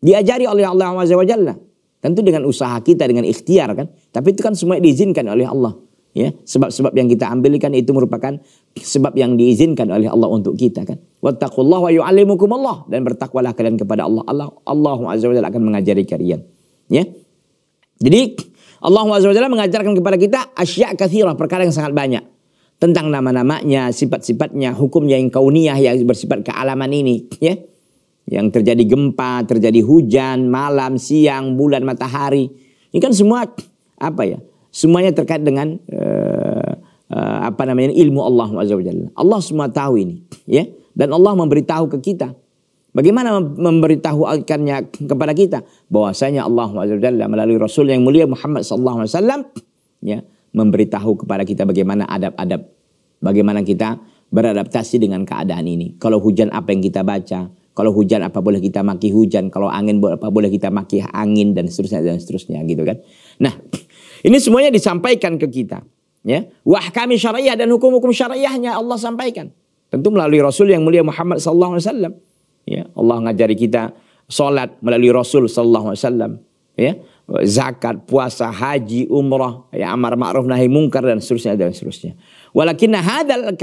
diajari oleh Allah Azza wa Jalla Tentu dengan usaha kita, dengan ikhtiar kan. Tapi itu kan semua diizinkan oleh Allah. Ya, sebab-sebab yang kita ambil kan itu merupakan sebab yang diizinkan oleh Allah untuk kita kan. Wattaqullaha wa yu'allimukumullah dan bertakwalah kalian kepada Allah. Allah Allah Azza wa akan mengajari kalian. Ya. Jadi Allah Azza wa mengajarkan kepada kita asya' kathirah, perkara yang sangat banyak tentang nama-namanya, sifat-sifatnya, hukumnya yang kauniyah yang bersifat kealaman ini, ya yang terjadi gempa, terjadi hujan, malam, siang, bulan, matahari. Ini kan semua apa ya? Semuanya terkait dengan uh, uh, apa namanya ilmu Allah Azza Allah semua tahu ini, ya. Dan Allah memberitahu ke kita. Bagaimana memberitahu memberitahukannya kepada kita bahwasanya Allah Azza melalui Rasul yang mulia Muhammad sallallahu alaihi wasallam ya memberitahu kepada kita bagaimana adab-adab bagaimana kita beradaptasi dengan keadaan ini. Kalau hujan apa yang kita baca, kalau hujan apa boleh kita maki hujan, kalau angin apa boleh kita maki angin dan seterusnya dan seterusnya gitu kan. Nah, (laughs) ini semuanya disampaikan ke kita, ya. Wah kami syariah dan hukum-hukum syariahnya Allah sampaikan. Tentu melalui Rasul yang mulia Muhammad sallallahu alaihi wasallam. Ya, Allah ngajari kita salat melalui Rasul sallallahu alaihi wasallam, ya. Zakat, puasa, haji, umrah, ya amar ma'ruf nahi mungkar dan seterusnya dan seterusnya. Walakinna hadzal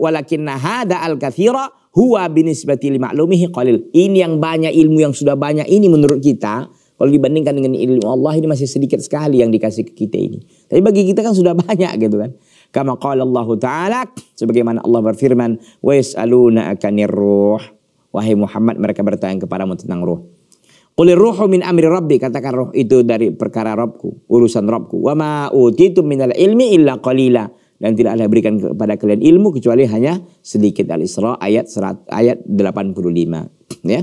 walakinna hadzal al-kathira al-kathira Huwa binisbati ma'lumihi qalil. Ini yang banyak ilmu yang sudah banyak ini menurut kita. Kalau dibandingkan dengan ilmu Allah ini masih sedikit sekali yang dikasih ke kita ini. Tapi bagi kita kan sudah (laughs) banyak gitu kan. Kama qala Allah Ta'ala. Sebagaimana Allah berfirman. Wa yis'aluna akanir ruh. Wahai Muhammad mereka bertanya kepadamu tentang ruh. Qulir ruhu min amri rabbi. Katakan ruh itu dari perkara Robku. Urusan Robku. Wa ma utitum minal ilmi illa qalilah dan tidak ada berikan kepada kalian ilmu kecuali hanya sedikit Al-Isra ayat serat, ayat 85 ya.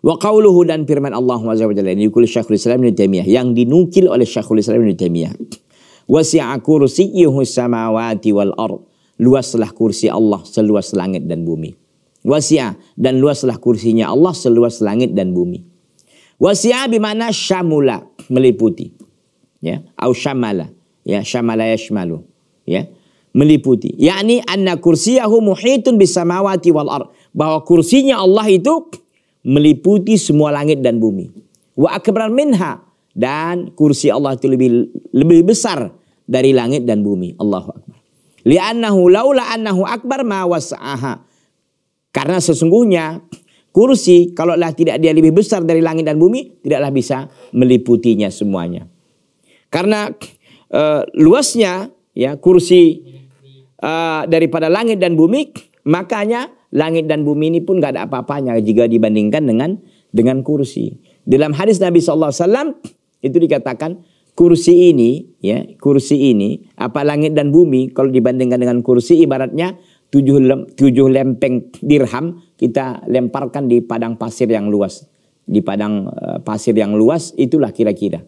Wa qauluhu dan firman Allah Azza wa Jalla ini Syekhul Islam Ibnu Taimiyah yang dinukil oleh Syekhul Islam Ibnu Taimiyah. Wasi'a kursiyyuhu samawati wal ard. Luaslah kursi Allah seluas langit dan bumi. Wasi'a dan luaslah kursinya Allah seluas langit dan bumi. Wasi'a bimana syamula meliputi. Ya, au syamala ya syamala yashmalu ya meliputi yakni anna kursiyahu muhitun bisamawati wal ar bahwa kursinya Allah itu meliputi semua langit dan bumi wa akbar minha dan kursi Allah itu lebih lebih besar dari langit dan bumi Allahu akbar li'annahu laula annahu akbar ma wasa'aha karena sesungguhnya kursi kalaulah tidak dia lebih besar dari langit dan bumi tidaklah bisa meliputinya semuanya karena Eh, luasnya ya kursi uh, daripada langit dan bumi, makanya langit dan bumi ini pun gak ada apa-apanya jika dibandingkan dengan dengan kursi. Dalam hadis Nabi SAW itu dikatakan kursi ini ya kursi ini apa langit dan bumi kalau dibandingkan dengan kursi ibaratnya tujuh, lem, tujuh lempeng dirham kita lemparkan di padang pasir yang luas. Di padang uh, pasir yang luas itulah kira-kira.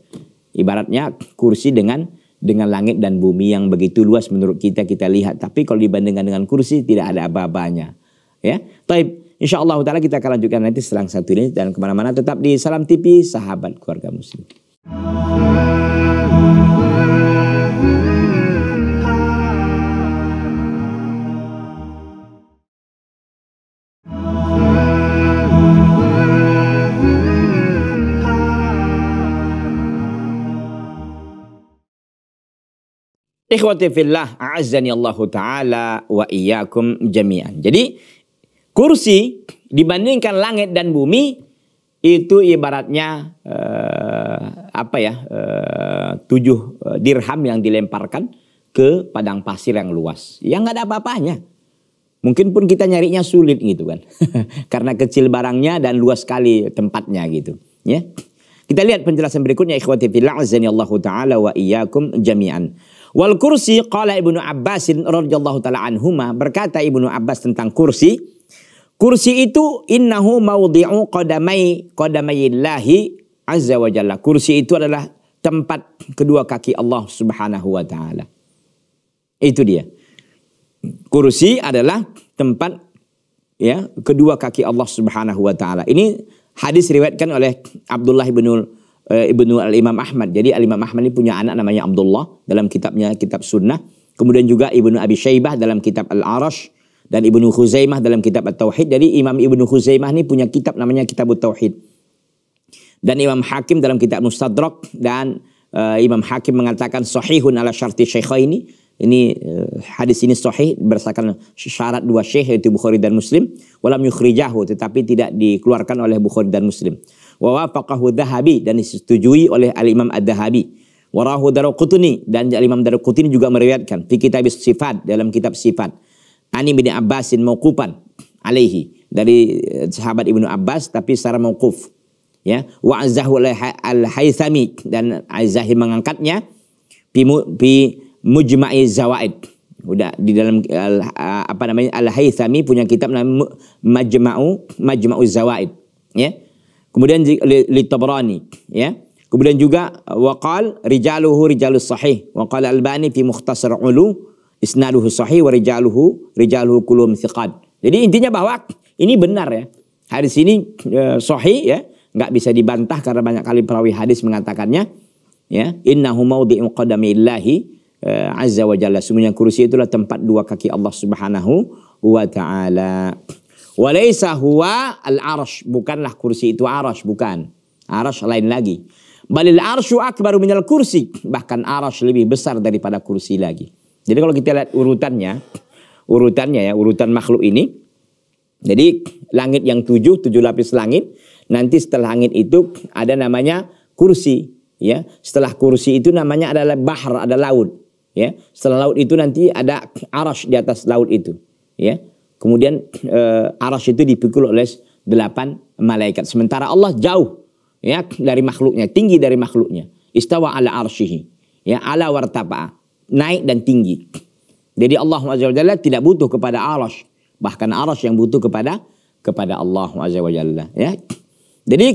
Ibaratnya kursi dengan dengan langit dan bumi yang begitu luas menurut kita kita lihat. Tapi kalau dibandingkan dengan kursi tidak ada apa-apanya. Ya, taib. Insya Allah Taala kita akan lanjutkan nanti selang satu ini dan kemana-mana tetap di Salam TV Sahabat Keluarga Muslim. Ikhwati fillah a'azzani Allah taala wa iyyakum jami'an. Jadi kursi dibandingkan langit dan bumi itu ibaratnya uh, apa ya Uh, tujuh eh, dirham yang dilemparkan ke padang pasir yang luas. Ya nggak ada apa-apanya. Mungkin pun kita nyarinya sulit gitu kan. (laughs) Karena kecil barangnya dan luas sekali tempatnya gitu. Ya. Kita lihat penjelasan berikutnya ikhwati fillah a'azzani Allah taala wa iyyakum jami'an. Wal kursi qala Ibnu Abbasin radhiyallahu taala anhuma berkata Ibnu Abbas tentang kursi kursi itu innahu maudhi'u qadamai qadamayillahi azza wa jalla. Kursi itu adalah tempat kedua kaki Allah Subhanahu wa taala. Itu dia. Kursi adalah tempat ya kedua kaki Allah Subhanahu wa taala. Ini hadis riwayatkan oleh Abdullah bin Eh, Ibnu Al-Imam Ahmad. Jadi Al-Imam Ahmad ini punya anak namanya Abdullah dalam kitabnya Kitab Sunnah. Kemudian juga Ibnu Abi Syaibah dalam kitab Al-Arash dan Ibnu Khuzaimah dalam kitab al tawhid Jadi Imam Ibnu Khuzaimah ini punya kitab namanya Kitab al At-Tawhid Dan Imam Hakim dalam kitab Mustadrak dan uh, Imam Hakim mengatakan sahihun ala syarti syekh Ini uh, hadis ini sahih berdasarkan syarat dua syekh yaitu Bukhari dan Muslim. Walam yukhrijahu tetapi tidak dikeluarkan oleh Bukhari dan Muslim wa Dhahabi dan disetujui oleh Al-Imam Ad-Dhahabi. Warahu Daruqutni dan Al-Imam Daruqutni juga meriwayatkan fi kitab sifat dalam kitab sifat. Ani bin Abbasin mauqufan alehi dari eh, sahabat Ibnu Abbas tapi secara mauquf. Ya, wa azahu al-Haythami dan Azzahi mengangkatnya bi, bi Mujma'i Zawaid. Udah di dalam apa namanya Al-Haythami punya kitab namanya Majma'u Majma'u Zawaid, ya Kemudian li ya. Kemudian juga uh, waqal rijaluhu rijalus sahih. Waqal Albani fi Mukhtasar Ulu isnaduhu sahih wa rijaluhu rijaluhu kulum thiqad. Jadi intinya bahwa ini benar ya. Hadis ini e, sahih ya, enggak bisa dibantah karena banyak kali perawi hadis mengatakannya ya, innahu mawdi'u qadami illahi uh, azza wa jalla. Semuanya kursi itulah tempat dua kaki Allah Subhanahu wa taala. Walaysa huwa al-arsh. Bukanlah kursi itu arsh. Bukan. Arsh lain lagi. Balil arshu akbaru minal kursi. Bahkan arsh lebih besar daripada kursi lagi. Jadi kalau kita lihat urutannya. Urutannya ya. Urutan makhluk ini. Jadi langit yang tujuh. Tujuh lapis langit. Nanti setelah langit itu ada namanya kursi. Ya, setelah kursi itu namanya adalah bahar, ada laut. Ya, setelah laut itu nanti ada arsh di atas laut itu. Ya, Kemudian uh, arasy itu dipikul oleh delapan malaikat. Sementara Allah jauh ya dari makhluknya, tinggi dari makhluknya. Istawa ala arsyihi. Ya, ala wartaba. Naik dan tinggi. Jadi Allah Azza wa tidak butuh kepada arasy, bahkan arasy yang butuh kepada kepada Allah Azza wa ya. Jadi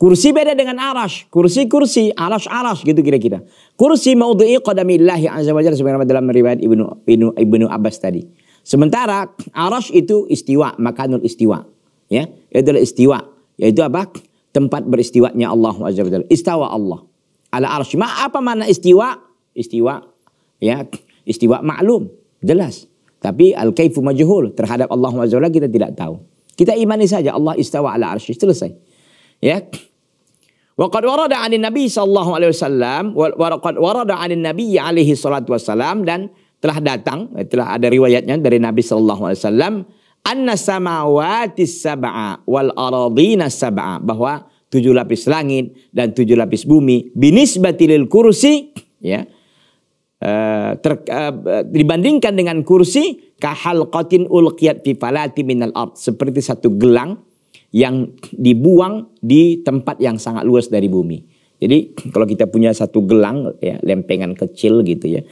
kursi beda dengan arasy, kursi-kursi, arasy-arasy gitu kira-kira. Kursi maudhi'i qadamillahi Azza wa Jalla sebagaimana dalam riwayat Ibnu Ibnu Ibnu Abbas tadi. Sementara arash itu istiwa, makanul istiwa. Ya, itu adalah istiwa. Yaitu apa? Tempat beristiwanya Allah SWT. Istawa Allah. Ala arsh. Ma apa makna istiwa? Istiwa. Ya, istiwa maklum. Jelas. Tapi al-kaifu majhul. Terhadap Allah SWT kita tidak tahu. Kita imani saja Allah istawa ala arsh. Selesai. Ya. Waqad warada 'anil Nabi sallallahu alaihi wasallam wa qad warada Nabi alaihi salatu wasallam dan telah datang, telah ada riwayatnya dari Nabi Shallallahu Alaihi Wasallam, anna samawati sab'a wal aradina sab'a bahwa tujuh lapis langit dan tujuh lapis bumi binis batilil kursi ya eh, ter, uh, dibandingkan dengan kursi qatin ulqiyat fi falati minal ard seperti satu gelang yang dibuang di tempat yang sangat luas dari bumi. Jadi kalau kita punya satu gelang ya lempengan kecil gitu ya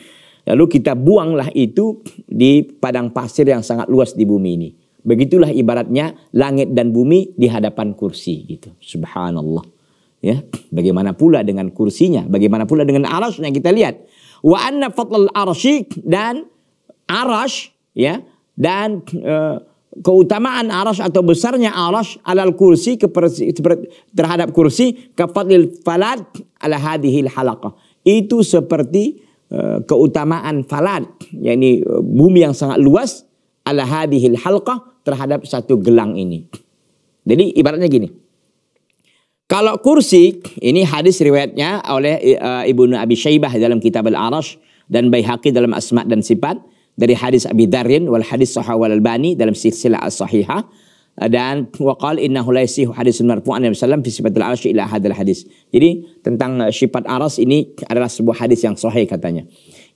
Lalu kita buanglah itu di padang pasir yang sangat luas di bumi ini. Begitulah ibaratnya langit dan bumi di hadapan kursi gitu. Subhanallah. Ya, bagaimana pula dengan kursinya? Bagaimana pula dengan yang kita lihat? Wa anna fatlal arsy dan arash ya dan e, keutamaan arash atau besarnya arash alal kursi terhadap kursi kafatil falat ala hadhil halaqah. Itu seperti Eh, keutamaan falad yakni eh, bumi yang sangat luas ala hadhil halqah terhadap satu gelang ini. Jadi ibaratnya gini. Kalau kursi ini hadis riwayatnya oleh uh, Ibnu Abi Syaibah dalam Kitab Al-Arash dan Baihaqi dalam Asma dan Sifat dari hadis Abi Darin wal hadis Sahih wal Albani dalam silsilah As-Sahihah dan waqal innahu sih hadis hadisun marfu' an Nabi sallam fi sifatul arsy ila hadal hadis. Jadi tentang eh, sifat aras ini adalah sebuah hadis yang sahih katanya.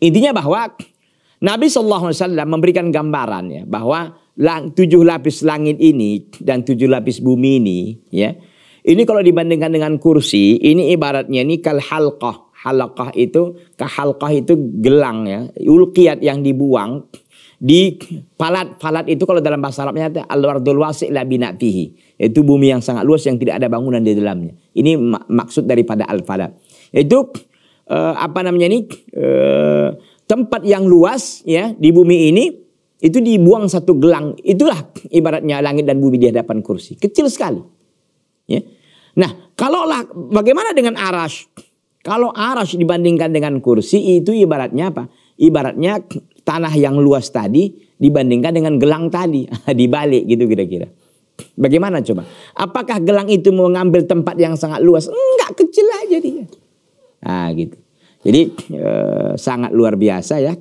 Intinya bahwa Nabi sallallahu memberikan gambaran ya bahwa lang, tujuh lapis langit ini dan tujuh lapis bumi ini ya. Ini kalau dibandingkan dengan kursi, ini ibaratnya ini kal halqah. Halqah itu, halqah itu gelang ya, ulqiyat yang dibuang di palat palat itu kalau dalam bahasa Arabnya itu al-wardul wasi' la binatihi itu bumi yang sangat luas yang tidak ada bangunan di dalamnya ini mak maksud daripada al-falat itu eh, apa namanya ini eh, tempat yang luas ya di bumi ini itu dibuang satu gelang itulah ibaratnya langit dan bumi di hadapan kursi kecil sekali ya nah kalaulah bagaimana dengan arash kalau arash dibandingkan dengan kursi itu ibaratnya apa Ibaratnya tanah yang luas tadi dibandingkan dengan gelang tadi. (laughs) Dibalik gitu kira-kira. Bagaimana coba? Apakah gelang itu mau ngambil tempat yang sangat luas? Enggak, kecil aja dia. Nah gitu. Jadi e, sangat luar biasa ya.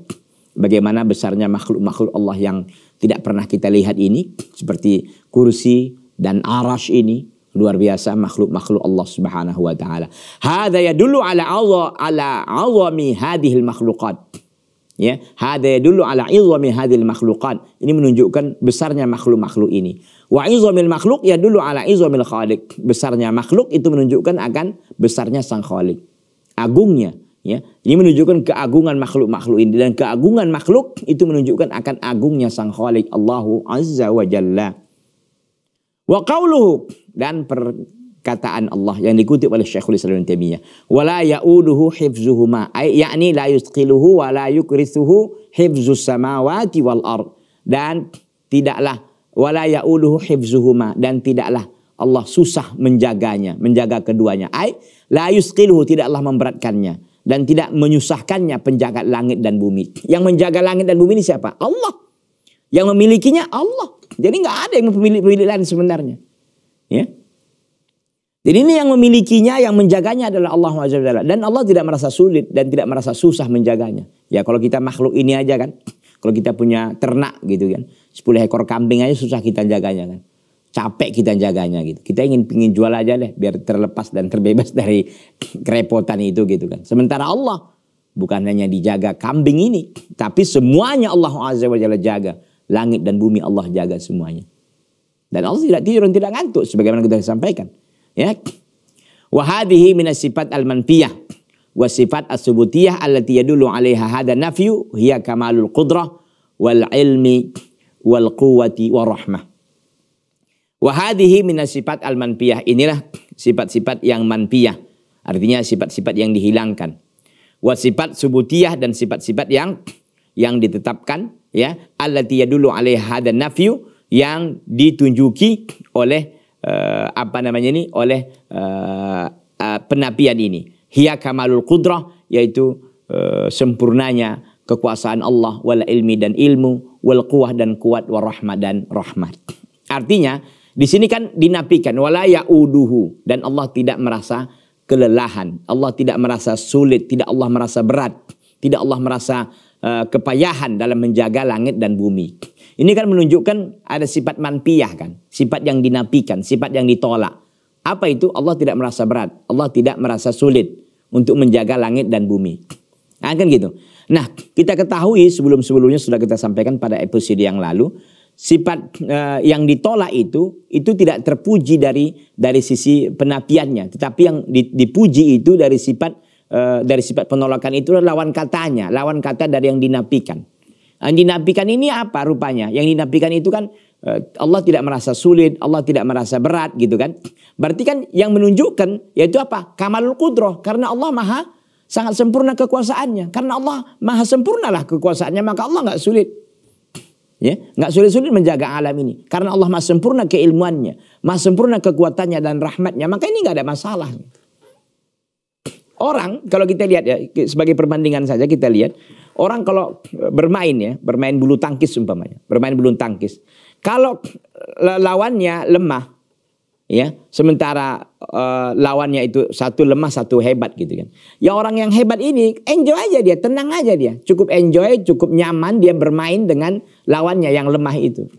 Bagaimana besarnya makhluk-makhluk Allah yang tidak pernah kita lihat ini. Seperti kursi dan arash ini luar biasa makhluk-makhluk Allah Subhanahu wa taala. Hadza yadullu ala Allah ala awami hadhil makhluqat. Ya, hada dulu ala izwami hadil makhlukan. Ini menunjukkan besarnya makhluk-makhluk ini. Wa izwamil makhluk ya dulu ala izwamil khaliq. Besarnya makhluk itu menunjukkan akan besarnya sang khaliq. Agungnya, ya. Ini menunjukkan keagungan makhluk-makhluk ini dan keagungan makhluk itu menunjukkan akan agungnya sang khaliq Allahu azza wa jalla. Wa qauluhu dan per kataan Allah yang dikutip oleh Syekhul Islam Ibnu Taimiyah wala yauduhu hifzuhuma ay yakni la yusqiluhu wa la yukrisuhu hifzus samawati wal ard dan tidaklah wala yauduhu hifzuhuma dan tidaklah Allah susah menjaganya menjaga keduanya ay la yusqiluhu tidaklah memberatkannya dan tidak menyusahkannya penjaga langit dan bumi yang menjaga langit dan bumi ini siapa Allah yang memilikinya Allah jadi nggak ada yang memiliki pemilik lain sebenarnya ya jadi ini yang memilikinya, yang menjaganya adalah Allah SWT. Dan Allah tidak merasa sulit dan tidak merasa susah menjaganya. Ya kalau kita makhluk ini aja kan. (clears throat) Kalau kita punya ternak gitu kan. 10 ekor kambing aja susah kita jaganya kan. Capek kita jaganya gitu. Kita ingin pingin jual aja deh biar terlepas dan terbebas (laughs) dari (clears throat) kerepotan itu gitu kan. Sementara Allah bukan hanya dijaga kambing ini. (clears throat) Tapi semuanya Allah SWT jaga. Langit dan bumi Allah jaga semuanya. Dan Allah tidak tidur dan tidak ngantuk sebagaimana kita sampaikan. Ya. Wa hadhihi sifat al-manfiyah wa sifat as-subutiyah allati yadullu 'alaiha hadha nafyu hiya kamalul qudrah wal ilmi wal quwwati wa rahmah. Wa hadhihi sifat al-manfiyah inilah sifat-sifat yang manfiyah artinya sifat-sifat yang dihilangkan. Wa sifat subutiyah dan sifat-sifat yang yang ditetapkan ya allati yadullu 'alaiha hadha nafyu yang ditunjuki oleh uh, apa namanya ini oleh uh, eh, uh, eh, penapian ini. Hiya kamalul qudrah yaitu uh, sempurnanya kekuasaan Allah wal ilmi dan ilmu wal quwah dan kuat wal rahmat dan rahmat. Artinya di sini kan dinapikan wala yauduhu dan Allah tidak merasa kelelahan, Allah tidak merasa sulit, tidak Allah merasa berat, tidak Allah merasa Eh, kepayahan dalam menjaga langit dan bumi. Ini kan menunjukkan ada sifat manpiyah kan, sifat yang dinapikan sifat yang ditolak. Apa itu? Allah tidak merasa berat, Allah tidak merasa sulit untuk menjaga langit dan bumi. Nah, kan gitu. Nah, kita ketahui sebelum-sebelumnya sudah kita sampaikan pada episode yang lalu, sifat uh, yang ditolak itu itu tidak terpuji dari dari sisi penapiannya tetapi yang dipuji itu dari sifat Eh, dari sifat penolakan itu lawan katanya, lawan kata dari yang dinapikan. Yang dinapikan ini apa rupanya? Yang dinapikan itu kan eh, Allah tidak merasa sulit, Allah tidak merasa berat gitu kan. Berarti kan yang menunjukkan yaitu apa? Kamalul Kudroh karena Allah Maha sangat sempurna kekuasaannya. Karena Allah Maha sempurnalah kekuasaannya maka Allah nggak sulit ya nggak sulit-sulit menjaga alam ini karena Allah maha sempurna keilmuannya maha sempurna kekuatannya dan rahmatnya maka ini nggak ada masalah orang kalau kita lihat ya sebagai perbandingan saja kita lihat orang kalau bermain ya bermain bulu tangkis umpamanya bermain bulu tangkis kalau eh, lawannya lemah ya sementara uh, lawannya itu satu lemah satu hebat gitu kan ya orang yang hebat ini enjoy aja dia tenang aja dia cukup enjoy cukup nyaman dia bermain dengan lawannya yang lemah itu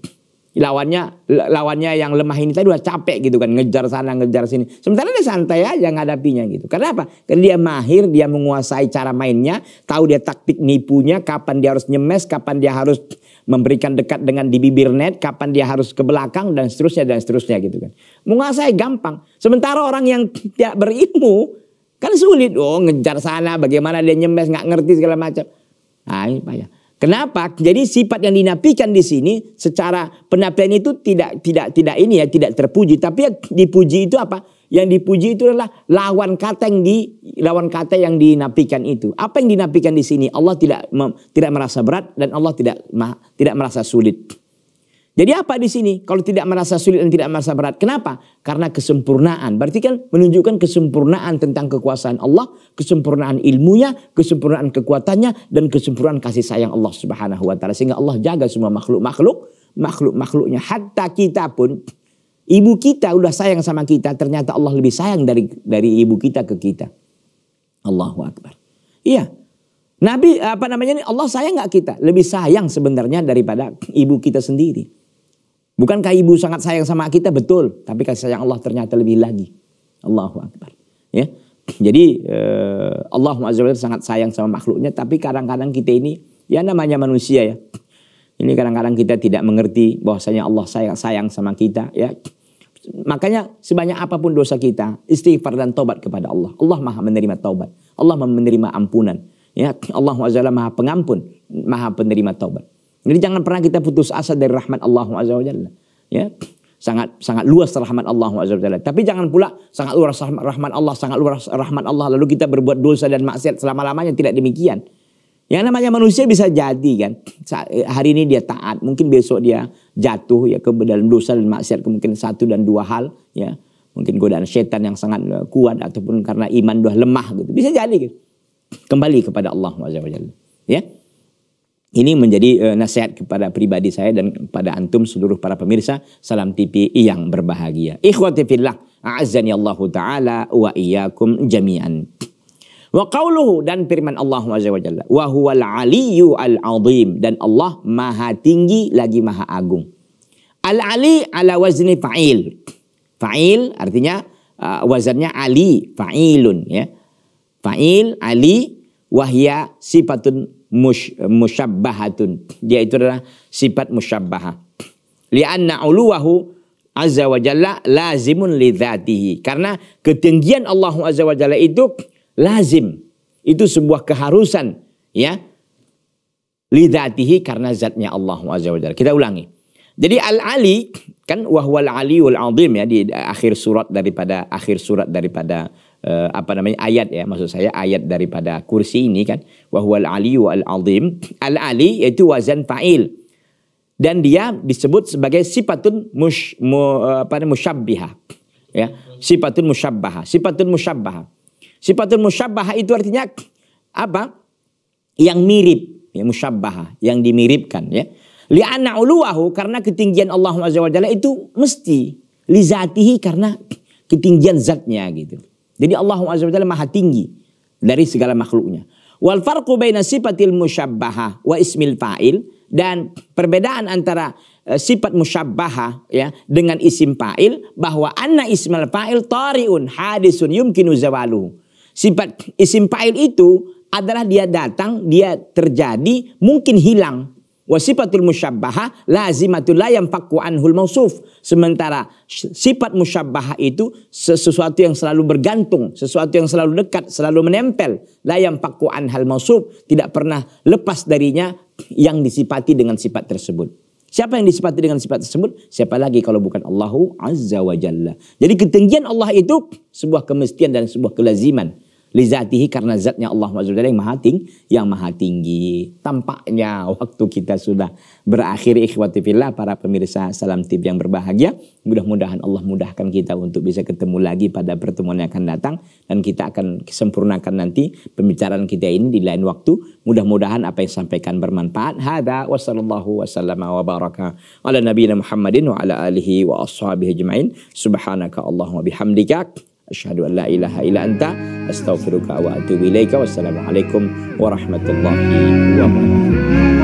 lawannya lawannya yang lemah ini tadi udah capek gitu kan ngejar sana ngejar sini. Sementara dia santai aja ngadapinya gitu. Karena apa? Karena dia mahir, dia menguasai cara mainnya, tahu dia taktik nipunya, kapan dia harus nyemes, kapan dia harus memberikan dekat dengan di bibir net, kapan dia harus ke belakang dan seterusnya dan seterusnya gitu kan. Menguasai gampang. Sementara orang yang tidak berilmu kan sulit. Oh ngejar sana, bagaimana dia nyemes, nggak ngerti segala macam. Nah ini payah. Kenapa? Jadi sifat yang dinapikan di sini secara penapian itu tidak tidak tidak ini ya tidak terpuji. Tapi yang dipuji itu apa? Yang dipuji itu adalah lawan kata yang di lawan kata yang dinapikan itu. Apa yang dinapikan di sini? Allah tidak tidak merasa berat dan Allah tidak tidak merasa sulit. Jadi apa di sini? Kalau tidak merasa sulit dan tidak merasa berat. Kenapa? Karena kesempurnaan. Berarti kan menunjukkan kesempurnaan tentang kekuasaan Allah, kesempurnaan ilmunya, kesempurnaan kekuatannya dan kesempurnaan kasih sayang Allah Subhanahu wa taala sehingga Allah jaga semua makhluk-makhluk, makhluk-makhluknya hatta kita pun ibu kita udah sayang sama kita, ternyata Allah lebih sayang dari dari ibu kita ke kita. Allahu akbar. Iya, Nabi apa namanya ini Allah sayang nggak kita? Lebih sayang sebenarnya daripada ibu kita sendiri. Bukankah ibu sangat sayang sama kita? Betul. Tapi kasih sayang Allah ternyata lebih lagi. Allahu Akbar. Ya. (clears throat) Jadi eh, Allah Azza sangat sayang sama makhluknya. Tapi kadang-kadang kita ini ya namanya manusia ya. (clears throat) Ini kadang-kadang kita tidak mengerti bahwasanya Allah sayang sayang sama kita ya. Makanya sebanyak apapun dosa kita, istighfar dan tobat kepada Allah. Allah Maha menerima taubat. Allah menerima ampunan. Ya, Allah Azza Maha pengampun, Maha penerima taubat. Jadi jangan pernah kita putus asa dari rahmat Allah Azza wa Ya. Sangat sangat luas rahmat Allah Azza wa Tapi jangan pula sangat luas rahmat Allah, sangat luas rahmat Allah lalu kita berbuat dosa dan maksiat selama-lamanya tidak demikian. Yang namanya manusia bisa jadi kan. Hari ini dia taat, mungkin besok dia jatuh ya ke dalam dosa dan maksiat mungkin satu dan dua hal ya. Mungkin godaan setan yang sangat eh, kuat ataupun karena iman sudah lemah gitu. Bisa jadi gitu. Kembali kepada Allah Azza wa Jalla. Ya. Ini menjadi e, nasihat kepada pribadi saya dan pada antum seluruh para pemirsa Salam TV e yang berbahagia. Ikhwati fillah, a'azzani Allah taala wa iyyakum jami'an. Wa qauluhu dan firman Allah Azza wa Jalla, wa huwal aliyyu al azim dan Allah maha tinggi lagi maha agung. Al ali ala wazni fa'il. Fa'il artinya uh, wazannya ali fa'ilun ya. Fa'il ali wahya sifatun mush, musyabbahatun. Dia itu adalah sifat musyabbahah. Lianna uluwahu azza wa jalla lazimun li dhatihi. Karena ketinggian Allah azza wa jalla itu lazim. Itu sebuah keharusan ya. Li dhatihi karena zatnya Allah azza wa jalla. Kita ulangi. Jadi al-ali kan wahwal aliyul azim ya di akhir surat daripada akhir surat daripada uh, apa namanya ayat ya maksud saya ayat daripada kursi ini kan wahwal ali al azim al ali yaitu wazan fa'il dan dia disebut sebagai sifatun mush, mu, eh, apa musyabbihah ya sifatun musyabbaha sifatun musyabbaha sifatun musyabbaha itu artinya apa yang mirip ya musyabbaha yang dimiripkan ya li'anna uluwahu karena ketinggian Allah Azza wa Jalla itu mesti lizatihi karena ketinggian zatnya gitu jadi Allah SWT maha tinggi dari segala makhluknya. Wal farqu baina sifatil musyabbaha wa ismil fa'il dan perbedaan antara eh, sifat musyabbaha ya dengan isim fa'il bahwa anna ismil fa'il tariun hadisun yumkinu zawalu. Sifat isim fa'il itu adalah dia datang, dia terjadi, mungkin hilang. Wa sifatul musyabbaha lazimatul la yanfaku anhul mausuf. Sementara sifat musyabbaha itu sesuatu yang selalu bergantung, sesuatu yang selalu dekat, selalu menempel. La yanfaku anhal mausuf, tidak pernah lepas darinya yang disifati dengan sifat tersebut. Siapa yang disifati dengan sifat tersebut? Siapa lagi kalau bukan Allahu Azza wa Jalla. Jadi ketinggian Allah itu sebuah kemestian dan sebuah kelaziman Lizatihi karena zatnya Allah SWT yang maha tinggi, yang maha tinggi. Tampaknya waktu kita sudah berakhir ikhwati fillah para pemirsa salam tip yang berbahagia. Mudah-mudahan Allah mudahkan kita untuk bisa ketemu lagi pada pertemuan yang akan datang. Dan kita akan sempurnakan nanti pembicaraan kita ini di lain waktu. Mudah-mudahan apa yang sampaikan bermanfaat. Hada wa sallallahu wa sallama wa baraka ala nabiyina Muhammadin wa ala alihi wa ashabihi jema'in. Subhanaka Allahumma bihamdika. Asyhadu an la ilaha illa anta astaghfiruka wa atubu ilaika. Wassalamualaikum warahmatullahi wabarakatuh.